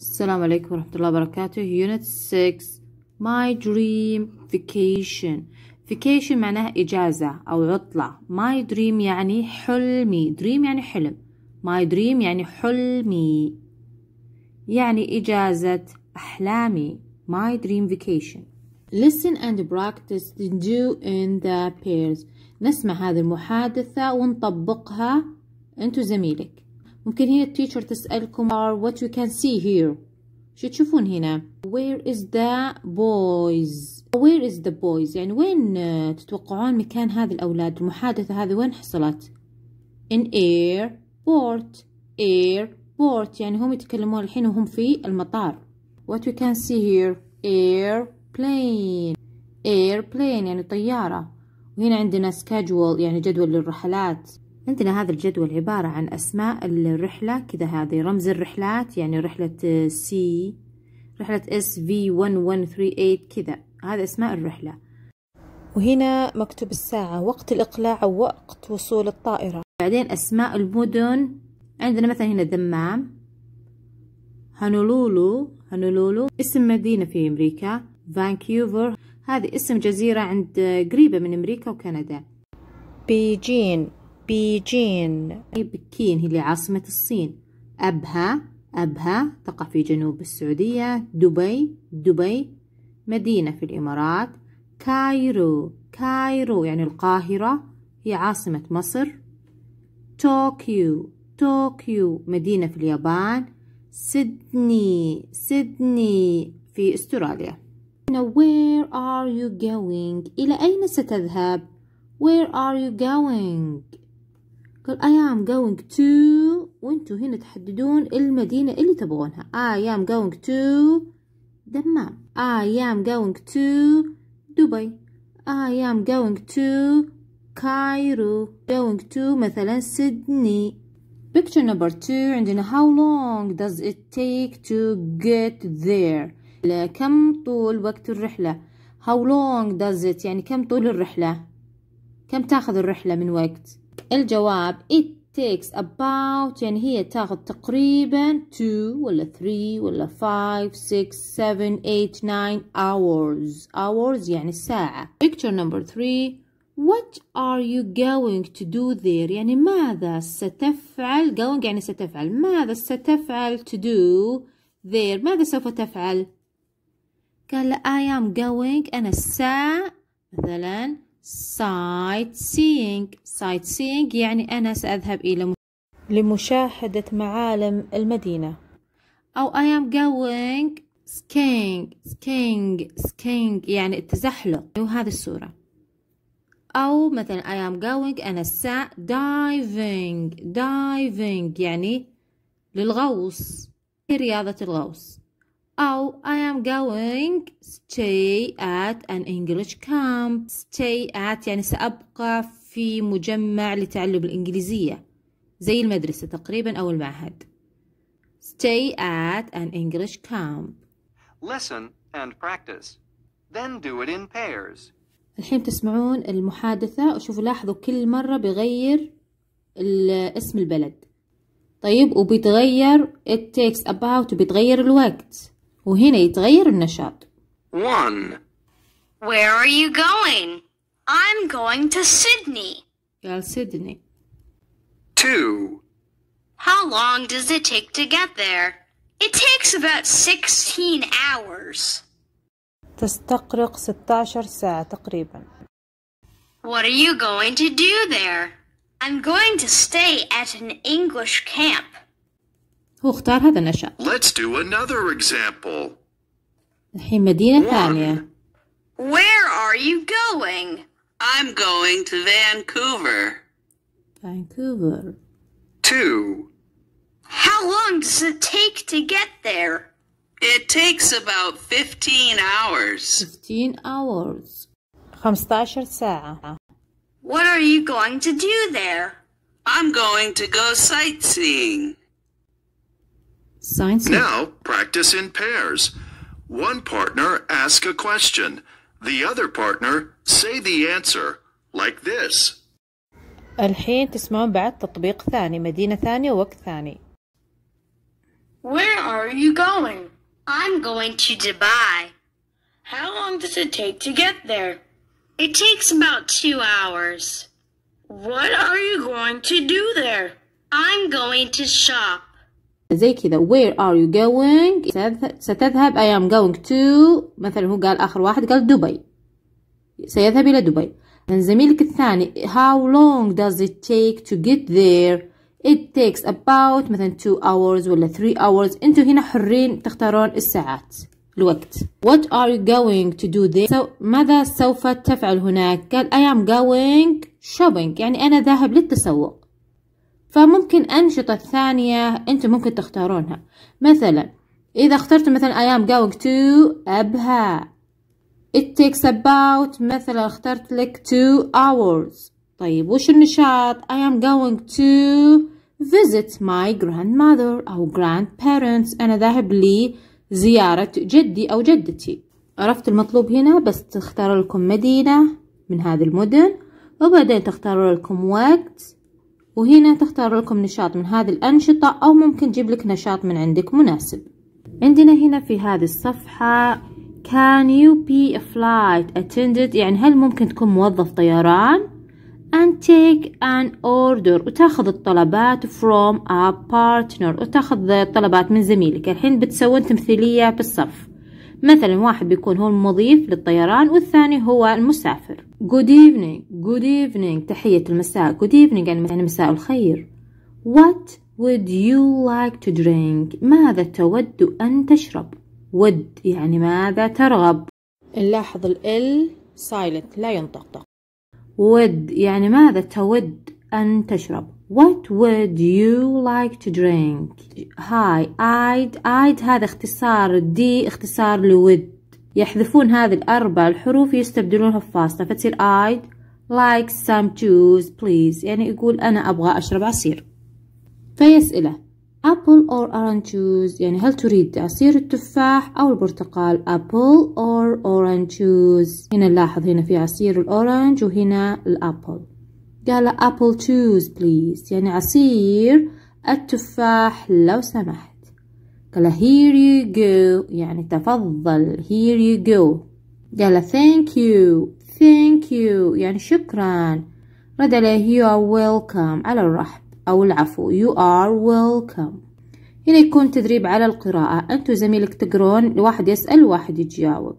السلام عليكم ورحمة الله وبركاته Unit 6 My dream vacation vacation معناها إجازة أو عطلة My dream يعني حلمي dream يعني حلم My dream يعني حلمي يعني إجازة أحلامي My dream vacation Listen and practice to do in the pairs نسمع هذه المحادثة ونطبقها أنت زميلك ممكن هنا التيتشر تسألكم are what you can see here شو تشوفون هنا where is the boys where is the boys يعني وين تتوقعون مكان هذه الأولاد المحادثة هذه وين حصلت in airport airport يعني هم يتكلمون الحين وهم في المطار what you can see here airplane airplane يعني طيارة وهنا عندنا schedule يعني جدول للرحلات عندنا هذا الجدول عبارة عن أسماء الرحلة كذا هذه رمز الرحلات يعني رحلة سي رحلة اس في 1138 كذا هذا اسماء الرحلة وهنا مكتوب الساعة وقت الإقلاع ووقت وصول الطائرة بعدين أسماء المدن عندنا مثلا هنا دمام هانولولو هانولولو اسم مدينة في أمريكا فانكوفر هذه اسم جزيرة عند قريبة من أمريكا وكندا بيجين بيجين بكين هي اللي عاصمة الصين أبها أبها تقع في جنوب السعودية دبي دبي مدينة في الإمارات كايرو كايرو يعني القاهرة هي عاصمة مصر طوكيو طوكيو مدينة في اليابان سيدني سيدني في استراليا Now where are you going إلى أين ستذهب Where are you going قال I am going to وانتوا هنا تحددون المدينة اللي تبغونها I am going to دمام I am going to دبي I am going to كايرو going to مثلا سيدني picture number two عندنا how long does it take to get there كم طول وقت الرحلة how long does it يعني كم طول الرحلة كم تاخذ الرحلة من وقت الجواب it takes about يعني هي تاخذ تقريبا 2 ولا 3 ولا 5 6 7 8 9 hours hours يعني الساعة picture number 3 What are you going to do there? يعني ماذا ستفعل? Going يعني ستفعل. ماذا ستفعل to do there? ماذا سوف تفعل? قال I am going أنا الساعة مثلا سايت sightseeing يعني أنا سأذهب إلى لمشاهدة معالم المدينة أو I am going skiing skiing skiing يعني التزحلق وهذه الصورة أو مثلا I am going أنا سا diving diving يعني للغوص رياضة الغوص أو oh, I am going stay at an English camp stay at يعني سأبقى في مجمع لتعلم الإنجليزية زي المدرسة تقريبا أو المعهد stay at an English camp listen and practice then do it in pairs الحين تسمعون المحادثة وشوفوا لاحظوا كل مرة بغير اسم البلد طيب وبيتغير it takes about وبيتغير الوقت وهنا يتغير النشاط. 1. Where are you going? I'm going to Sydney. قال سيدني. 2. How long does it take to get there? It takes about 16 hours. تستغرق 16 ساعة تقريبا. What are you going to do there? I'm going to stay at an English camp. هذا النشاط. Let's do another example. الحين مدينة ثانية. Where are you going? I'm going to Vancouver. Vancouver. Two. How long does it take to get there? It takes about 15 hours. 15 hours. 15 ساعة. What are you going to do there? I'm going to go sightseeing. Now practice in pairs. One partner ask a question. The other partner say the answer like this. الحين تسمعون بعد تطبيق ثاني مدينة ثانية وقت ثاني. Where are you going? I'm going to Dubai. How long does it take to get there? It takes about two hours. What are you going to do there? I'm going to shop. زي كذا where are you going ستذهب I am going to مثلا هو قال آخر واحد قال دبي سيذهب إلى دبي من زميلك الثاني how long does it take to get there it takes about مثلا 2 hours ولا 3 hours انتم هنا حرين تختارون الساعات الوقت what are you going to do there so, ماذا سوف تفعل هناك قال I am going shopping يعني أنا ذاهب للتسوق فممكن أنشطة ثانية أنتم ممكن تختارونها مثلا إذا اخترت مثلا I am going to أبها It takes about مثلا اخترت لك two hours طيب وش النشاط I am going to visit my grandmother أو grandparents أنا ذاهب لزيارة جدي أو جدتي عرفت المطلوب هنا بس تختار لكم مدينة من هذه المدن وبعدين تختار لكم وقت وهنا تختار لكم نشاط من هذه الأنشطة أو ممكن تجيب لك نشاط من عندك مناسب عندنا هنا في هذه الصفحة Can you be a flight attendant يعني هل ممكن تكون موظف طيران and take an order وتاخذ الطلبات from a partner وتاخذ الطلبات من زميلك الحين بتسوون تمثيلية بالصف مثلا واحد بيكون هو المضيف للطيران والثاني هو المسافر good evening good evening تحية المساء good evening يعني مساء يعني الخير what would you like to drink ماذا تود أن تشرب would يعني ماذا ترغب نلاحظ ال silent لا ينطق would يعني ماذا تود أن تشرب What would you like to drink? Hi, I'd I'd هذا اختصار دي اختصار لود يحذفون هذه الأربع الحروف يستبدلونها بفاصلة فتصير I'd like some juice please يعني يقول أنا أبغى أشرب عصير فيسألة apple or orange juice يعني هل تريد عصير التفاح أو البرتقال apple or orange juice هنا نلاحظ هنا في عصير الأورانج وهنا الأبل قال apple juice please يعني عصير التفاح لو سمحت قال here you go يعني تفضل here you go قال thank you thank you يعني شكرا رد عليه you are welcome على الرحب أو العفو you are welcome هنا يكون تدريب على القراءة أنت زميلك تقرون واحد يسأل واحد يجاوب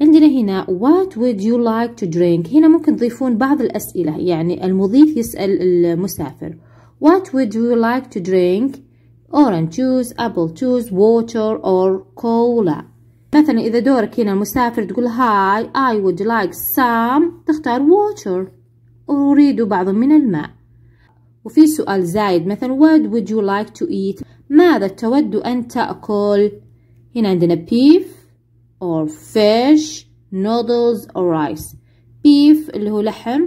عندنا هنا what would you like to drink هنا ممكن تضيفون بعض الأسئلة يعني المضيف يسأل المسافر what would you like to drink orange juice apple juice water or cola مثلا إذا دورك هنا المسافر تقول هاي I would like some تختار water أريد بعض من الماء وفي سؤال زايد مثلا what would you like to eat ماذا تود أن تأكل هنا عندنا beef or fish noodles or rice beef اللي هو لحم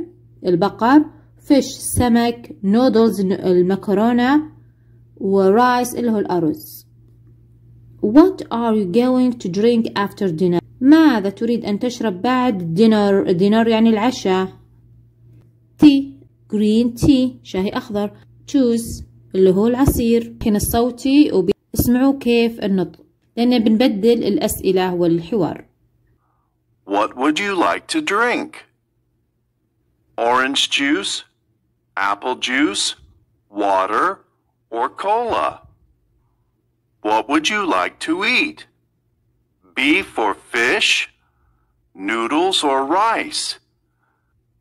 البقر fish سمك noodles المكرونة و rice اللي هو الأرز What are you going to drink after dinner? ماذا تريد أن تشرب بعد dinner dinner يعني العشاء tea green tea شاهي أخضر Choose اللي هو العصير الحين الصوتي وبي... اسمعوا كيف النطق لأن بنبدل الأسئلة والحوار What would you like to drink? Orange juice, apple juice, water, or cola? What would you like to eat? Beef or fish? Noodles or rice?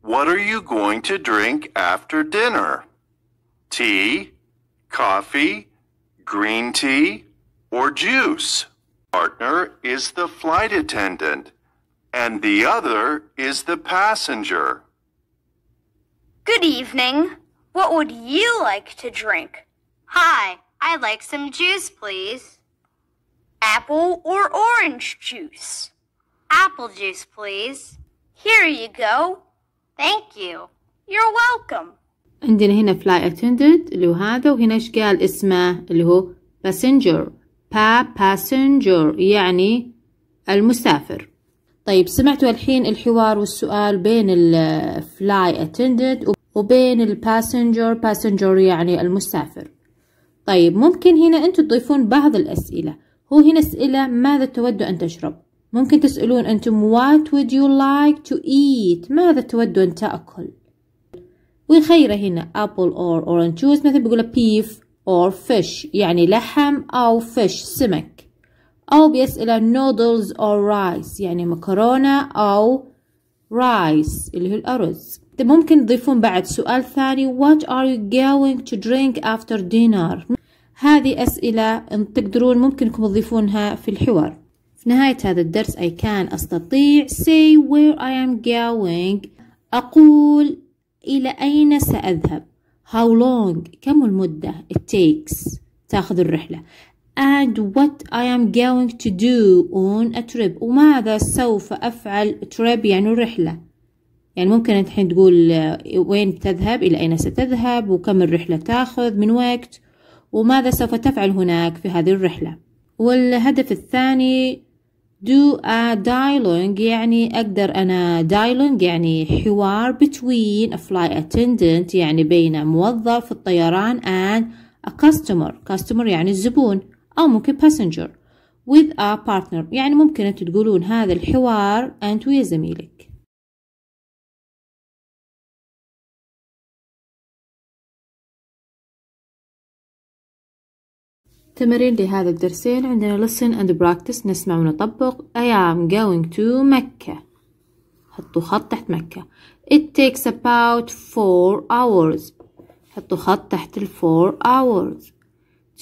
What are you going to drink after dinner? Tea, coffee, green tea, or juice. Partner is the flight attendant, and the other is the passenger. Good evening. What would you like to drink? Hi, I'd like some juice, please. Apple or orange juice? Apple juice, please. Here you go. Thank you. You're welcome. عندنا هنا fly attendant اللي هو هذا وهنا ايش قال اسمه اللي هو passenger با passenger يعني المسافر طيب سمعتوا الحين الحوار والسؤال بين الفلاي attended وبين الباسنجر باسنجر يعني المسافر طيب ممكن هنا أنتوا تضيفون بعض الأسئلة هو هنا أسئلة ماذا تود أن تشرب ممكن تسألون أنتم what would you like to eat ماذا تود أن تأكل ويخيره هنا apple or orange juice مثلا بيقول beef or fish يعني لحم أو fish سمك أو بيسأل noodles or rice يعني مكرونة أو rice اللي هو الأرز طيب ممكن تضيفون بعد سؤال ثاني what are you going to drink after dinner هذه أسئلة تقدرون ممكنكم تضيفونها في الحوار في نهاية هذا الدرس أي كان أستطيع say where I am going أقول إلى أين سأذهب how long كم المدة it takes تاخذ الرحلة and what I am going to do on a trip وماذا سوف أفعل trip يعني رحلة يعني ممكن أنت الحين تقول آه، وين تذهب إلى أين ستذهب وكم الرحلة تاخذ من وقت وماذا سوف تفعل هناك في هذه الرحلة والهدف الثاني do a dialogue يعني أقدر أنا dialogue يعني حوار between a flight attendant يعني بين موظف الطيران and a customer customer يعني الزبون أو ممكن passenger with a partner يعني ممكن أنتوا تقولون هذا الحوار أنت ويا زميلك تمرين لهذا الدرسين عندنا listen and practice نسمع ونطبق I am going to مكة حطوا خط تحت مكة It takes about four hours حطوا خط تحت ال four hours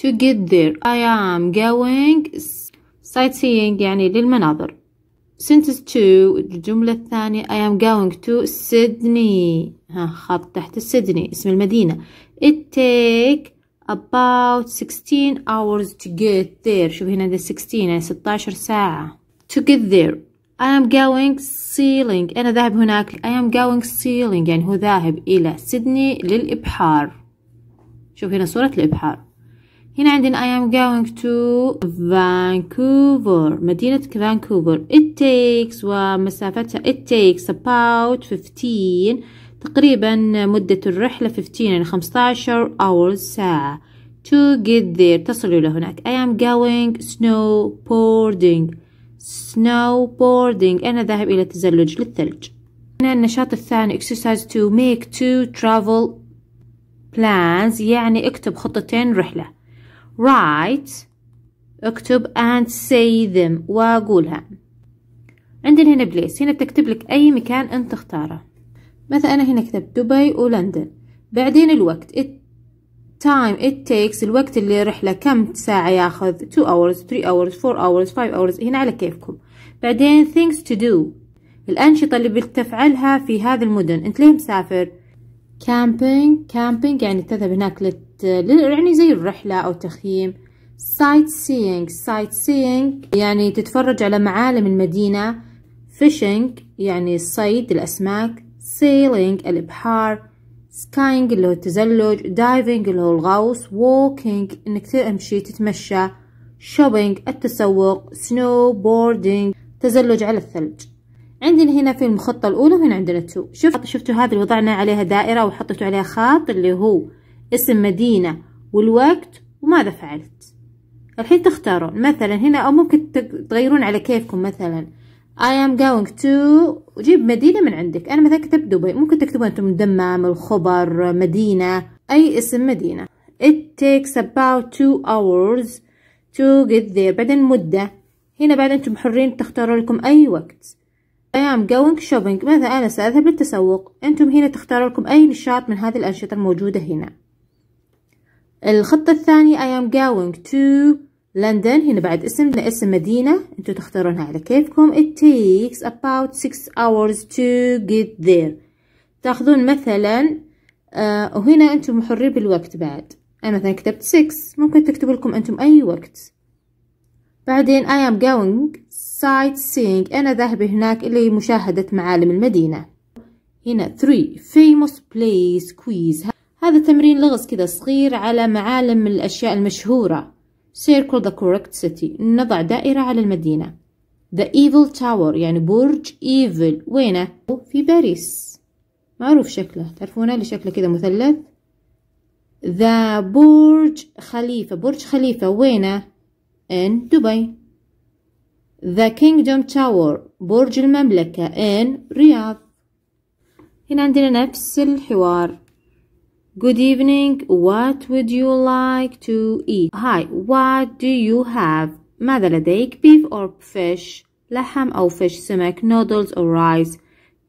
To get there I am going sightseeing يعني للمناظر sentence two الجملة الثانية I am going to Sydney ها خط تحت Sydney اسم المدينة It take about 16 hours to get there شوف هنا ده 16 يعني 16 ساعة to get there I am going sailing أنا ذاهب هناك I am going sailing يعني هو ذاهب إلى سيدني للإبحار شوف هنا صورة الإبحار هنا عندنا I am going to Vancouver مدينة فانكوفر it takes ومسافتها it takes about 15 تقريبا مدة الرحلة 15 يعني 15 hours ساعة to get there تصلوا هناك I am going snowboarding snowboarding أنا ذاهب إلى التزلج للثلج هنا النشاط الثاني exercise to make two travel plans يعني اكتب خطتين رحلة write اكتب and say them وأقولها عندنا هنا بليس هنا بتكتب لك أي مكان أنت اختاره مثلا أنا هنا كتبت دبي ولندن بعدين الوقت it time it takes الوقت اللي رحلة كم ساعة ياخذ 2 hours 3 hours 4 hours 5 hours هنا على كيفكم بعدين things to do الأنشطة اللي بتفعلها في هذه المدن أنت ليه مسافر camping camping يعني تذهب هناك لت... يعني زي الرحلة أو تخييم سايت سيينج سايت سيينج يعني تتفرج على معالم المدينة فيشنج يعني الصيد الأسماك sailing البحار سكاينج اللي هو التزلج دايفنج اللي هو الغوص ووكينج انك تمشي تتمشى شوبينج التسوق سنو بوردينج تزلج على الثلج عندنا هنا في المخطة الأولى وهنا عندنا تو شفت شفتوا هذه اللي وضعنا عليها دائرة وحطيتوا عليها خط اللي هو اسم مدينة والوقت وماذا فعلت الحين تختارون مثلا هنا أو ممكن تغيرون على كيفكم مثلا I am going to جيب مدينة من عندك أنا مثلا كتبت دبي ممكن تكتبون أنتم الدمام الخبر مدينة أي اسم مدينة It takes about two hours to get there بعدين مدة هنا بعد أنتم حرين تختاروا لكم أي وقت I am going shopping مثلا أنا سأذهب للتسوق أنتم هنا تختاروا لكم أي نشاط من هذه الأنشطة الموجودة هنا الخطة الثانية I am going to لندن هنا بعد اسم اسم مدينة انتو تختارونها على كيفكم it takes about six hours to get there تاخذون مثلا آه وهنا انتم حرين بالوقت بعد انا مثلا كتبت six ممكن تكتبوا لكم انتم اي وقت بعدين I am going sightseeing أنا ذاهبة هناك لمشاهدة معالم المدينة هنا three famous place quiz هذا تمرين لغز كذا صغير على معالم الأشياء المشهورة circle the correct city نضع دائرة على المدينة the evil tower يعني برج evil وينه في باريس معروف شكله تعرفونه اللي شكله كده مثلث the برج خليفة برج خليفة وينه in دبي The Kingdom Tower برج المملكة in رياض هنا عندنا نفس الحوار Good evening. What would you like to eat? Hi. What do you have? ماذا لديك? Beef or fish? لحم أو fish, سمك, noodles or rice.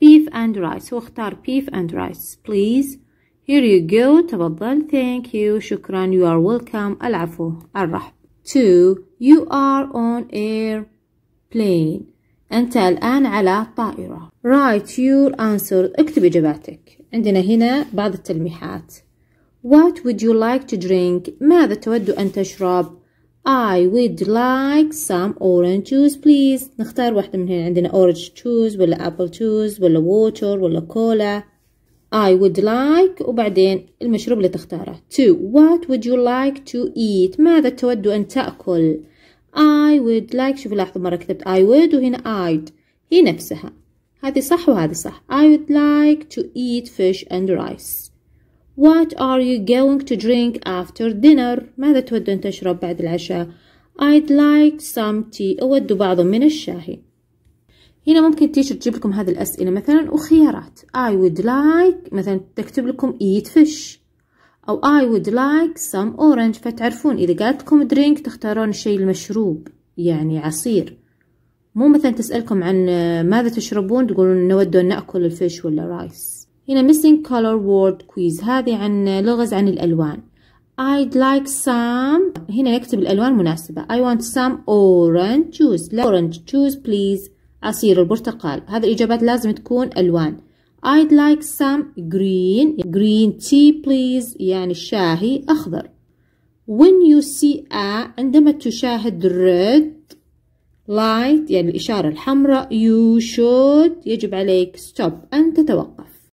Beef and rice. واختار beef and rice, please. Here you go. تفضل. Thank you. شكرا. You are welcome. العفو. الرحب. Two. You are on airplane. أنت الآن على طائرة. Write your answer. اكتب إجاباتك. عندنا هنا بعض التلميحات What would you like to drink? ماذا تود أن تشرب؟ I would like some orange juice please نختار واحدة من هنا عندنا orange juice ولا apple juice ولا water ولا كولا I would like وبعدين المشروب اللي تختاره to what would you like to eat ماذا تود أن تأكل I would like شوفوا لاحظوا مرة كتبت I would وهنا I'd هي نفسها هذه صح وهذه صح I would like to eat fish and rice What are you going to drink after dinner ماذا تود أن تشرب بعد العشاء I'd like some tea أود بعض من الشاهي هنا ممكن تيشر تجيب لكم هذه الأسئلة مثلا وخيارات I would like مثلا تكتب لكم eat fish أو I would like some orange فتعرفون إذا قالت لكم drink تختارون الشيء المشروب يعني عصير مو مثلا تسألكم عن آه، ماذا تشربون تقولون نود أن نأكل الفيش ولا رايس هنا missing color word quiz هذه عن آه، لغز عن الألوان I'd like some هنا يكتب الألوان مناسبة I want some orange juice لا orange juice please عصير البرتقال هذه الإجابات لازم تكون ألوان I'd like some green green tea please يعني الشاهي أخضر When you see a عندما تشاهد red light يعني الإشارة الحمراء you should يجب عليك stop أن تتوقف